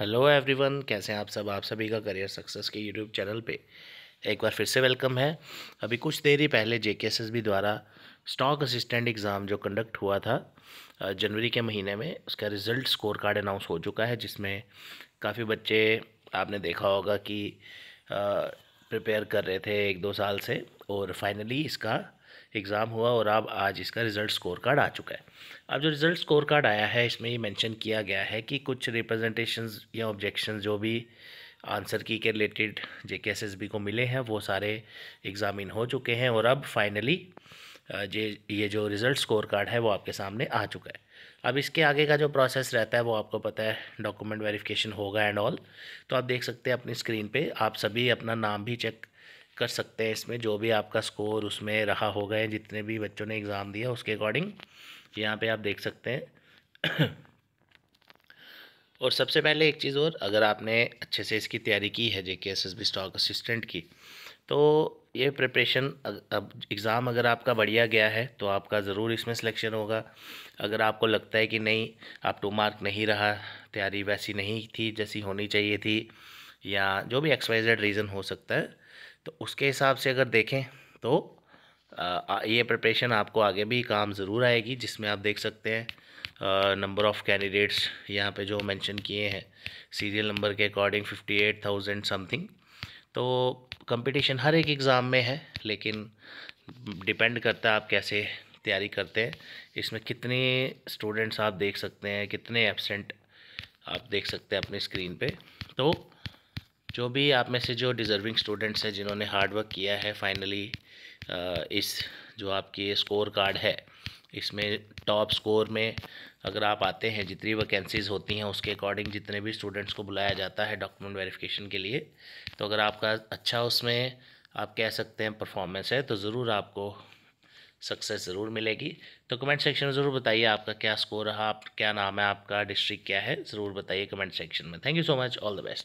hello everyone कैसे हैं आप सब आप सभी का करियर सक्सेस के यूट्यूब चैनल पे एक बार फिर से वेलकम है अभी कुछ देर ही पहले जे के द्वारा स्टॉक असिस्टेंट एग्ज़ाम जो कंडक्ट हुआ था जनवरी के महीने में उसका रिज़ल्ट स्कोर कार्ड अनाउंस हो चुका है जिसमें काफ़ी बच्चे आपने देखा होगा कि प्रिपेयर कर रहे थे एक दो साल से और फाइनली इसका एग्ज़ाम हुआ और अब आज इसका रिज़ल्ट स्कोर कार्ड आ चुका है अब जो रिज़ल्ट स्कोर कार्ड आया है इसमें ये मेंशन किया गया है कि कुछ रिप्रेजेंटेशन या ऑब्जेक्शन जो भी आंसर की के रिलेटेड जे को मिले हैं वो सारे एग्ज़ामिन हो चुके हैं और अब फाइनली जे ये जो रिज़ल्ट स्कोर कार्ड है वो आपके सामने आ चुका है अब इसके आगे का जो प्रोसेस रहता है वो आपको पता है डॉक्यूमेंट वेरिफिकेशन होगा एंड ऑल तो आप देख सकते हैं अपनी स्क्रीन पे आप सभी अपना नाम भी चेक कर सकते हैं इसमें जो भी आपका स्कोर उसमें रहा होगा या जितने भी बच्चों ने एग्ज़ाम दिया उसके अकॉर्डिंग यहाँ पे आप देख सकते हैं और सबसे पहले एक चीज़ और अगर आपने अच्छे से इसकी तैयारी की है J K S S B stock assistant की तो ये प्रिपरेशन अब एग्ज़ाम अगर आपका बढ़िया गया है तो आपका ज़रूर इसमें सिलेक्शन होगा अगर आपको लगता है कि नहीं आप टू मार्क नहीं रहा तैयारी वैसी नहीं थी जैसी होनी चाहिए थी या जो भी एक्सवाइजेड रीज़न हो सकता है तो उसके हिसाब से अगर देखें तो आ, ये प्रिपरेशन आपको आगे भी काम ज़रूर आएगी जिसमें आप देख सकते हैं नंबर ऑफ़ कैंडिडेट्स यहाँ पे जो मेंशन किए हैं सीरियल नंबर के according fifty eight thousand something तो कंपटीशन हर एक एग्ज़ाम में है लेकिन डिपेंड करता है आप कैसे तैयारी करते हैं इसमें कितने स्टूडेंट्स आप देख सकते हैं कितने एबसेंट आप देख सकते हैं अपनी स्क्रीन पर तो जो भी आप में से जो डिज़र्विंग स्टूडेंट्स हैं जिन्होंने हार्डवर्क किया है फाइनली uh, इस जो आपकी स्कोर कार्ड है इसमें टॉप स्कोर में अगर आप आते हैं जितनी वैकेंसीज़ होती हैं उसके अकॉर्डिंग जितने भी स्टूडेंट्स को बुलाया जाता है डॉक्यूमेंट वेरिफिकेशन के लिए तो अगर आपका अच्छा उसमें आप कह सकते हैं परफॉर्मेंस है तो ज़रूर आपको सक्सेस ज़रूर मिलेगी तो कमेंट सेक्शन में ज़रूर बताइए आपका क्या स्कोर रहा आप क्या नाम है आपका डिस्ट्रिक्ट क्या है ज़रूर बताइए कमेंट सेक्शन में thank you so much all the best